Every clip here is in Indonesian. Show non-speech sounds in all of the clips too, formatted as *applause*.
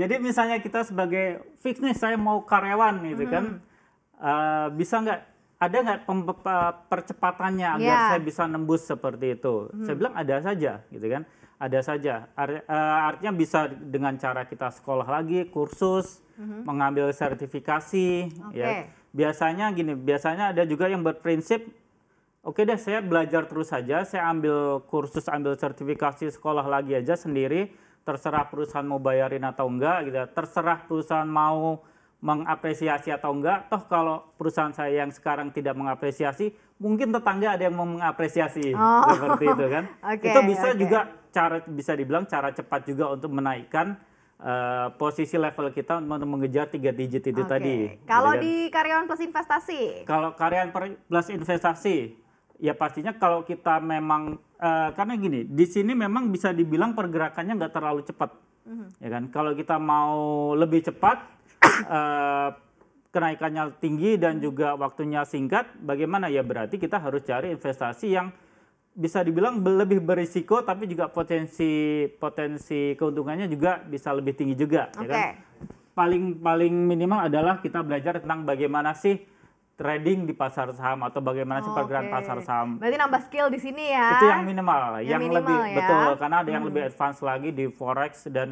jadi misalnya kita sebagai fix nih saya mau karyawan gitu hmm. kan uh, bisa nggak ada nggak percepatannya yeah. agar iya. saya bisa nembus seperti itu? Hmm. Saya bilang ada saja, gitu kan? Ada saja. Art, uh, eh, artinya bisa dengan cara kita sekolah lagi, kursus, hmm. mengambil sertifikasi. Okay. Ya. Biasanya gini, biasanya ada juga yang berprinsip, oke deh saya belajar terus saja, saya ambil kursus, ambil sertifikasi sekolah lagi aja sendiri terserah perusahaan mau bayarin atau enggak gitu ya. terserah perusahaan mau mengapresiasi atau enggak toh kalau perusahaan saya yang sekarang tidak mengapresiasi mungkin tetangga ada yang mau mengapresiasi oh. seperti itu kan *laughs* okay, itu bisa okay. juga cara bisa dibilang cara cepat juga untuk menaikkan uh, posisi level kita untuk mengejar tiga digit itu okay. tadi gitu kalau kan. di karyawan plus investasi kalau karyawan plus investasi ya pastinya kalau kita memang uh, karena gini di sini memang bisa dibilang pergerakannya nggak terlalu cepat mm-hmm. ya kan kalau kita mau lebih cepat uh, *coughs* kenaikannya tinggi dan mhm. juga waktunya singkat bagaimana ya berarti kita harus cari investasi yang bisa dibilang lebih berisiko tapi juga potensi potensi keuntungannya juga bisa lebih tinggi juga okay. ya kan paling paling minimal adalah kita belajar tentang bagaimana sih trading di pasar saham atau bagaimana sih oh, pergerakan okay. pasar saham. Berarti nambah skill di sini ya. Itu yang minimal, yang, yang minimal lebih ya? betul karena ada yang hmm. lebih advance lagi di forex dan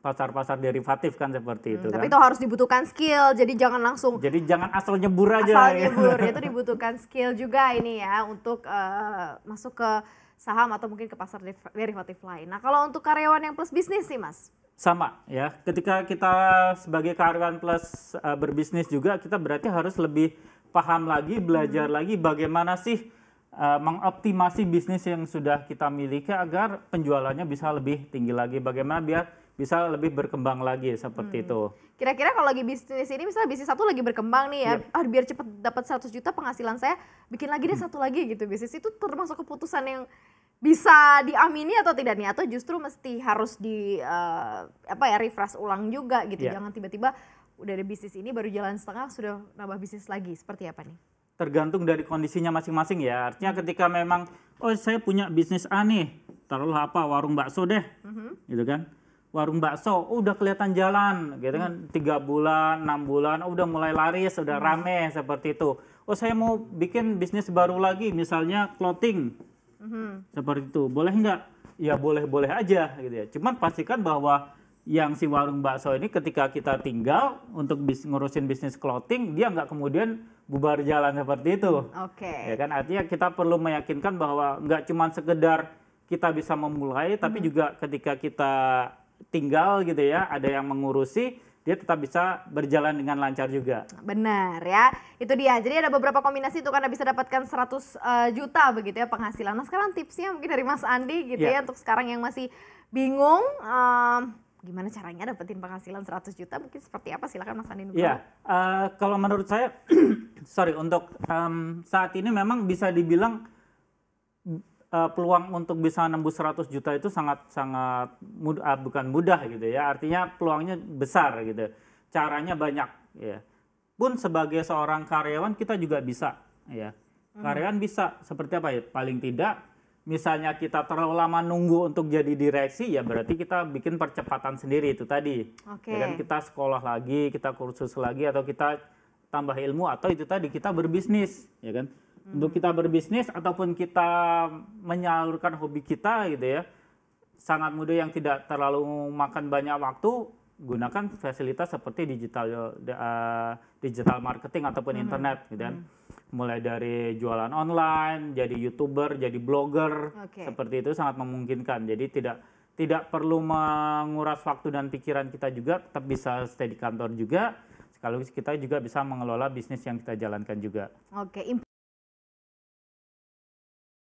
pasar-pasar derivatif kan seperti hmm, itu hmm, kan. Tapi itu harus dibutuhkan skill, jadi jangan langsung. Jadi jangan asal nyebur aja. Asal *laughs* nyebur ya itu dibutuhkan skill juga ini ya untuk uh, masuk ke saham atau mungkin ke pasar derivatif lain. Nah kalau untuk karyawan yang plus bisnis sih mas, sama ya. Ketika kita sebagai karyawan plus uh, berbisnis juga kita berarti harus lebih paham lagi, belajar hmm. lagi bagaimana sih uh, mengoptimasi bisnis yang sudah kita miliki agar penjualannya bisa lebih tinggi lagi. Bagaimana biar bisa lebih berkembang lagi seperti hmm. itu. Kira-kira kalau lagi bisnis ini misalnya bisnis satu lagi berkembang nih ya, yeah. ah biar cepat dapat 100 juta penghasilan saya, bikin lagi deh hmm. satu lagi gitu bisnis itu termasuk keputusan yang bisa diamini atau tidak nih atau justru mesti harus di uh, apa ya refresh ulang juga gitu yeah. jangan tiba-tiba udah ada bisnis ini baru jalan setengah sudah nambah bisnis lagi seperti apa nih tergantung dari kondisinya masing-masing ya artinya hmm. ketika memang oh saya punya bisnis A nih taruhlah apa warung bakso deh hmm. gitu kan warung bakso oh, udah kelihatan jalan gitu kan hmm. tiga hmm. bulan enam bulan oh, udah mulai laris mm hmm. rame seperti itu oh saya mau bikin bisnis baru lagi misalnya clothing hmm. seperti itu boleh nggak ya boleh boleh aja gitu ya cuman pastikan bahwa yang si warung bakso ini ketika kita tinggal untuk bis, ngurusin bisnis clothing dia nggak kemudian bubar jalan seperti itu. Oke. Okay. Ya kan artinya kita perlu meyakinkan bahwa nggak cuma sekedar kita bisa memulai tapi hmm. juga ketika kita tinggal gitu ya ada yang mengurusi dia tetap bisa berjalan dengan lancar juga. Benar ya. Itu dia. Jadi ada beberapa kombinasi itu karena bisa dapatkan 100 uh, eh, juta begitu ya penghasilan. Nah, sekarang tipsnya mungkin dari Mas Andi gitu yeah. ya untuk sekarang yang masih bingung um, gimana caranya dapetin penghasilan 100 juta mungkin seperti apa silakan Mas Andi Iya. Yeah. Uh, kalau menurut saya *clears throat* sorry untuk um, saat ini memang bisa dibilang uh, peluang untuk bisa nembus 100 juta itu sangat sangat mudah, eh, uh, bukan mudah gitu ya. Artinya peluangnya besar gitu. Caranya banyak ya. Pun sebagai seorang karyawan kita juga bisa ya. Hmm. Karyawan hmm. bisa seperti apa ya? Paling tidak misalnya kita terlalu lama nunggu untuk jadi direksi ya berarti kita bikin percepatan sendiri itu tadi. Okay. Ya kan kita sekolah lagi, kita kursus lagi atau kita tambah ilmu atau itu tadi kita berbisnis ya kan hmm. untuk kita berbisnis ataupun kita menyalurkan hobi kita gitu ya sangat mudah yang tidak terlalu makan banyak waktu gunakan fasilitas seperti digital uh, digital marketing ataupun hmm. internet gitu kan. Hmm. Mulai dari jualan online, jadi YouTuber, jadi blogger, okay. seperti itu sangat memungkinkan. Jadi tidak tidak perlu menguras waktu dan pikiran kita juga, tetap bisa stay di kantor juga. Sekaligus kita juga bisa mengelola bisnis yang kita jalankan juga. Oke, okay.